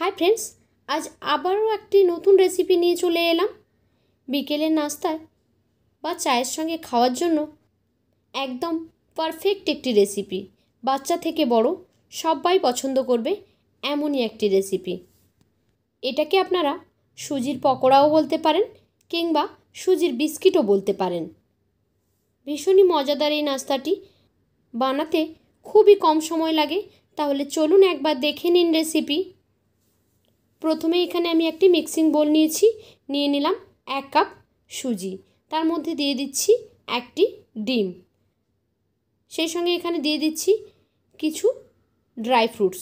Hi friends আজ আবারও একটি নতুন রেসিপি নিয়ে চলে এলাম বিকেলের নাস্তায় বা চায়ের সঙ্গে খাওয়ার জন্য একদম পারফেক্ট একটি রেসিপি বাচ্চা থেকে বড় সবাই পছন্দ করবে এমনই একটি রেসিপি এটাকে আপনারা সুজির পকোড়াও বলতে পারেন কিংবা সুজির বিস্কিটও বলতে পারেন ভীষণই মজাদার এই নাস্তাটি বানাতে খুবই কম সময় লাগে তাহলে চলুন একবার দেখে নিন রেসিপি প্রথমে এখানে আমি একটি মিক্সিং বোল নিয়েছি নিয়ে নিলাম এক কাপ সুজি তার মধ্যে দিয়ে দিচ্ছি একটি ডিম সেই সঙ্গে এখানে দিয়ে দিচ্ছি কিছু ড্রাই ফ্রুটস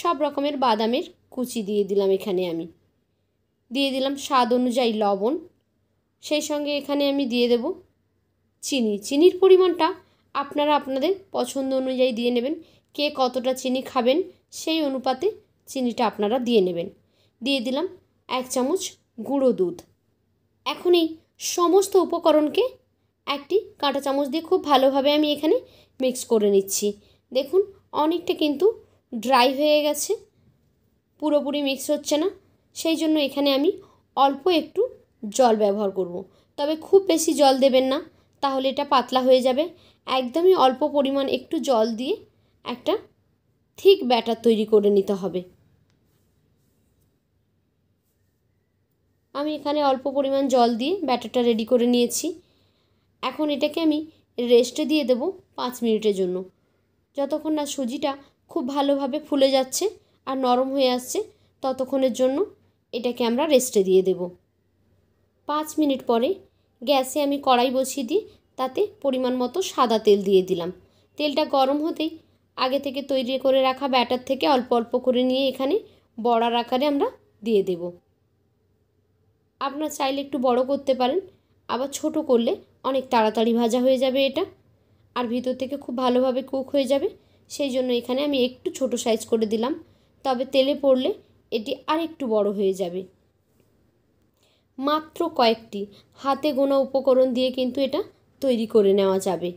সব রকমের বাদামের কুচি দিয়ে দিলাম এখানে আমি দিয়ে দিলাম স্বাদ অনুযায়ী লবণ সেই সঙ্গে এখানে আমি দিয়ে দেব চিনি চিনির পরিমাণটা আপনারা আপনাদের পছন্দ অনুযায়ী দিয়ে নেবেন কে কতটা চিনি খাবেন সেই অনুপাতে চিনিটা আপনারা দিয়ে নেবেন দিয়ে দিলাম এক চামচ গুঁড়ো দুধ এখন এই সমস্ত উপকরণকে একটি কাঁটা চামচ দিয়ে খুব ভালোভাবে আমি এখানে মিক্স করে নিচ্ছি দেখুন অনেকটা কিন্তু ড্রাই হয়ে গেছে পুরোপুরি মিক্স হচ্ছে না সেই জন্য এখানে আমি অল্প একটু জল ব্যবহার করব। তবে খুব বেশি জল দেবেন না তাহলে এটা পাতলা হয়ে যাবে একদমই অল্প পরিমাণ একটু জল দিয়ে একটা ঠিক ব্যাটার তৈরি করে নিতে হবে আমি এখানে অল্প পরিমাণ জল দিয়ে ব্যাটারটা রেডি করে নিয়েছি এখন এটাকে আমি রেস্টে দিয়ে দেব পাঁচ মিনিটের জন্য যতক্ষণ না সুজিটা খুব ভালোভাবে ফুলে যাচ্ছে আর নরম হয়ে আসছে ততক্ষণের জন্য এটাকে আমরা রেস্টে দিয়ে দেব পাঁচ মিনিট পরে গ্যাসে আমি কড়াই বসিয়ে দিয়ে তাতে পরিমাণ মতো সাদা তেল দিয়ে দিলাম তেলটা গরম হতেই আগে থেকে তৈরি করে রাখা ব্যাটার থেকে অল্প অল্প করে নিয়ে এখানে বড়ার আকারে আমরা দিয়ে দেবো আপনার চাইলে একটু বড় করতে পারেন আবার ছোট করলে অনেক তাড়াতাড়ি ভাজা হয়ে যাবে এটা আর ভিতর থেকে খুব ভালোভাবে কুক হয়ে যাবে সেই জন্য এখানে আমি একটু ছোট সাইজ করে দিলাম তবে তেলে পড়লে এটি আর একটু বড় হয়ে যাবে মাত্র কয়েকটি হাতে গোনা উপকরণ দিয়ে কিন্তু এটা তৈরি করে নেওয়া যাবে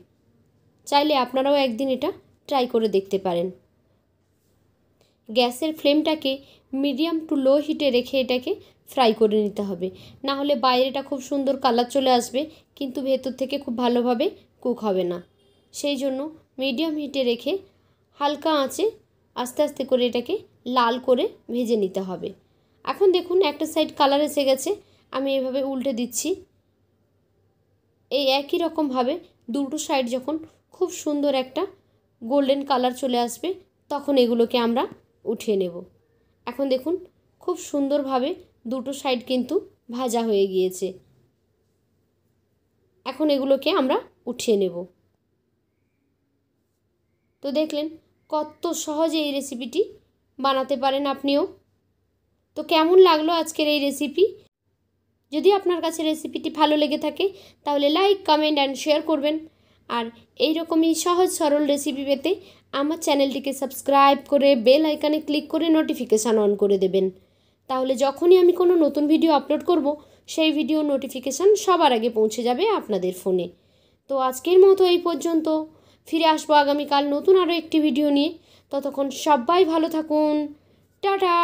চাইলে আপনারাও একদিন এটা ট্রাই করে দেখতে পারেন গ্যাসের ফ্লেমটাকে মিডিয়াম টু লো হিটে রেখে এটাকে ফ্রাই করে নিতে হবে না হলে বাইরেটা খুব সুন্দর কালার চলে আসবে কিন্তু ভেতর থেকে খুব ভালোভাবে কুক হবে না সেই জন্য মিডিয়াম হিটে রেখে হালকা আঁচে আস্তে আস্তে করে এটাকে লাল করে ভেজে নিতে হবে এখন দেখুন একটা সাইড কালার এসে গেছে আমি এভাবে উল্টে দিচ্ছি এই একই রকমভাবে দুটো সাইড যখন খুব সুন্দর একটা গোল্ডেন কালার চলে আসবে তখন এগুলোকে আমরা উঠিয়ে নেব এখন দেখুন খুব সুন্দরভাবে দুটো সাইড কিন্তু ভাজা হয়ে গিয়েছে এখন এগুলোকে আমরা উঠিয়ে নেব তো দেখলেন কত সহজে এই রেসিপিটি বানাতে পারেন আপনিও তো কেমন লাগলো আজকের এই রেসিপি যদি আপনার কাছে রেসিপিটি ভালো লেগে থাকে তাহলে লাইক কমেন্ট অ্যান্ড শেয়ার করবেন আর এই রকমই সহজ সরল রেসিপি পেতে আমার চ্যানেলটিকে সাবস্ক্রাইব করে বেল আইকানে ক্লিক করে নোটিফিকেশান অন করে দেবেন তাহলে যখনই আমি কোনো নতুন ভিডিও আপলোড করব সেই ভিডিও নোটিফিকেশান সবার আগে পৌঁছে যাবে আপনাদের ফোনে তো আজকের মতো এই পর্যন্ত ফিরে আসবো আগামীকাল নতুন আরও একটি ভিডিও নিয়ে ততক্ষণ সবাই ভালো থাকুন টাটা